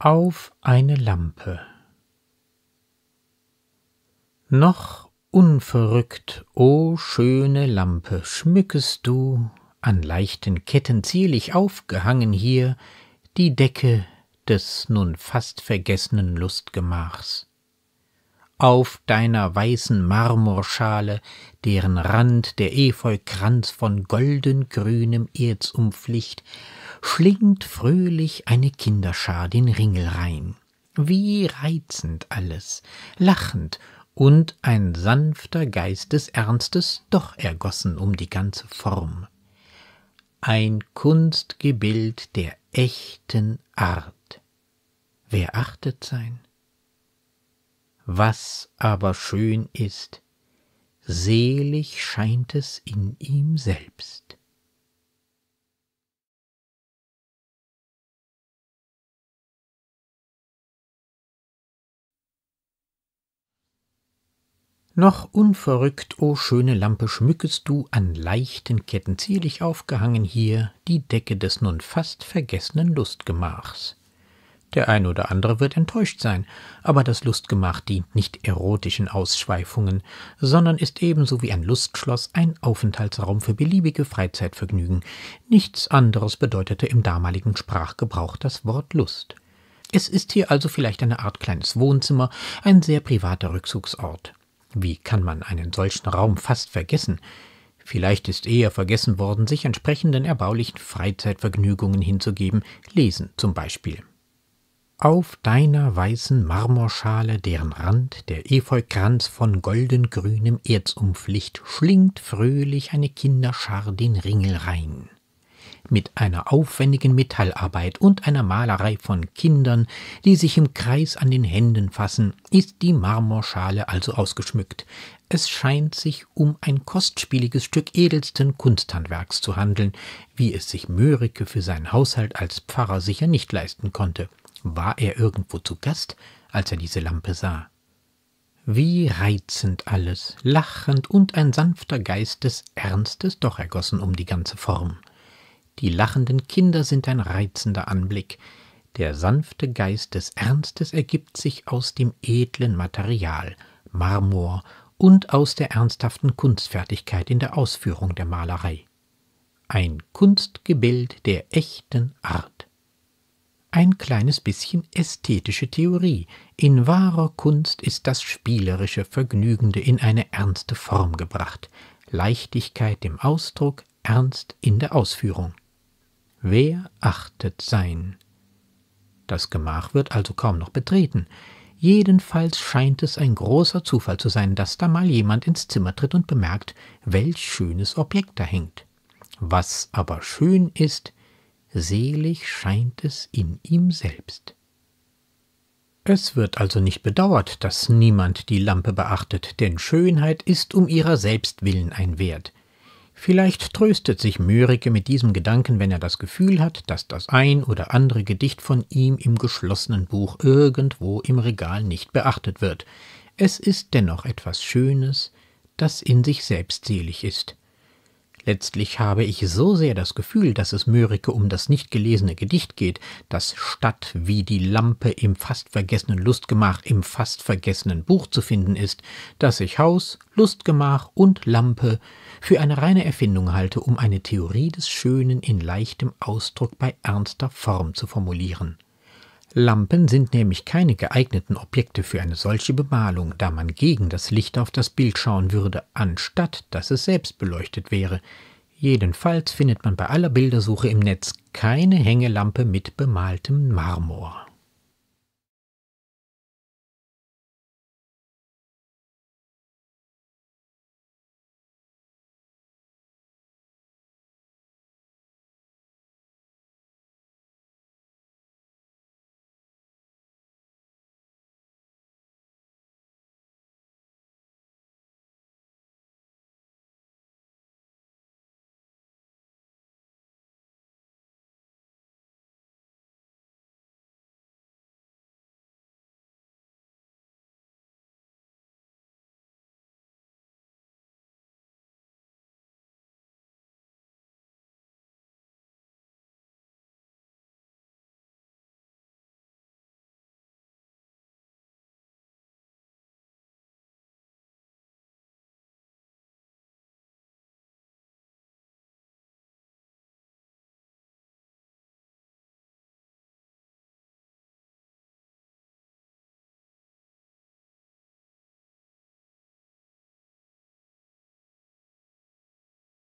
auf eine Lampe. Noch unverrückt, o oh schöne Lampe, schmückest du, an leichten Ketten zierlich aufgehangen hier, die Decke des nun fast vergessenen Lustgemachs auf deiner weißen Marmorschale, deren Rand der Efeukranz von goldengrünem Erz umflicht, schlingt fröhlich eine Kinderschar den Ringel rein. Wie reizend alles, lachend und ein sanfter Geist des Ernstes doch ergossen um die ganze Form. Ein Kunstgebild der echten Art. Wer achtet sein? was aber schön ist, selig scheint es in ihm selbst. Noch unverrückt, o oh schöne Lampe, schmückest du an leichten Ketten zierlich aufgehangen hier die Decke des nun fast vergessenen Lustgemachs. Der ein oder andere wird enttäuscht sein, aber das Lustgemach dient nicht erotischen Ausschweifungen, sondern ist ebenso wie ein Lustschloss ein Aufenthaltsraum für beliebige Freizeitvergnügen. Nichts anderes bedeutete im damaligen Sprachgebrauch das Wort Lust. Es ist hier also vielleicht eine Art kleines Wohnzimmer, ein sehr privater Rückzugsort. Wie kann man einen solchen Raum fast vergessen? Vielleicht ist eher vergessen worden, sich entsprechenden erbaulichen Freizeitvergnügungen hinzugeben, Lesen zum Beispiel auf deiner weißen Marmorschale, deren Rand der Efeukranz von goldengrünem Erzumflicht, schlingt fröhlich eine Kinderschar den Ringel rein. Mit einer aufwendigen Metallarbeit und einer Malerei von Kindern, die sich im Kreis an den Händen fassen, ist die Marmorschale also ausgeschmückt. Es scheint sich um ein kostspieliges Stück edelsten Kunsthandwerks zu handeln, wie es sich Mörike für seinen Haushalt als Pfarrer sicher nicht leisten konnte. War er irgendwo zu Gast, als er diese Lampe sah? Wie reizend alles, lachend und ein sanfter Geist des Ernstes doch ergossen um die ganze Form. Die lachenden Kinder sind ein reizender Anblick. Der sanfte Geist des Ernstes ergibt sich aus dem edlen Material, Marmor und aus der ernsthaften Kunstfertigkeit in der Ausführung der Malerei. Ein Kunstgebild der echten Art ein kleines bisschen ästhetische Theorie. In wahrer Kunst ist das spielerische Vergnügende in eine ernste Form gebracht. Leichtigkeit im Ausdruck, Ernst in der Ausführung. Wer achtet sein? Das Gemach wird also kaum noch betreten. Jedenfalls scheint es ein großer Zufall zu sein, dass da mal jemand ins Zimmer tritt und bemerkt, welch schönes Objekt da hängt. Was aber schön ist, selig scheint es in ihm selbst. Es wird also nicht bedauert, dass niemand die Lampe beachtet, denn Schönheit ist um ihrer selbst willen ein Wert. Vielleicht tröstet sich Mörike mit diesem Gedanken, wenn er das Gefühl hat, dass das ein oder andere Gedicht von ihm im geschlossenen Buch irgendwo im Regal nicht beachtet wird. Es ist dennoch etwas Schönes, das in sich selbst selig ist. Letztlich habe ich so sehr das Gefühl, dass es Mörike um das nicht gelesene Gedicht geht, das statt wie die Lampe im fast vergessenen Lustgemach im fast vergessenen Buch zu finden ist, dass ich Haus, Lustgemach und Lampe für eine reine Erfindung halte, um eine Theorie des Schönen in leichtem Ausdruck bei ernster Form zu formulieren. Lampen sind nämlich keine geeigneten Objekte für eine solche Bemalung, da man gegen das Licht auf das Bild schauen würde, anstatt dass es selbst beleuchtet wäre. Jedenfalls findet man bei aller Bildersuche im Netz keine Hängelampe mit bemaltem Marmor.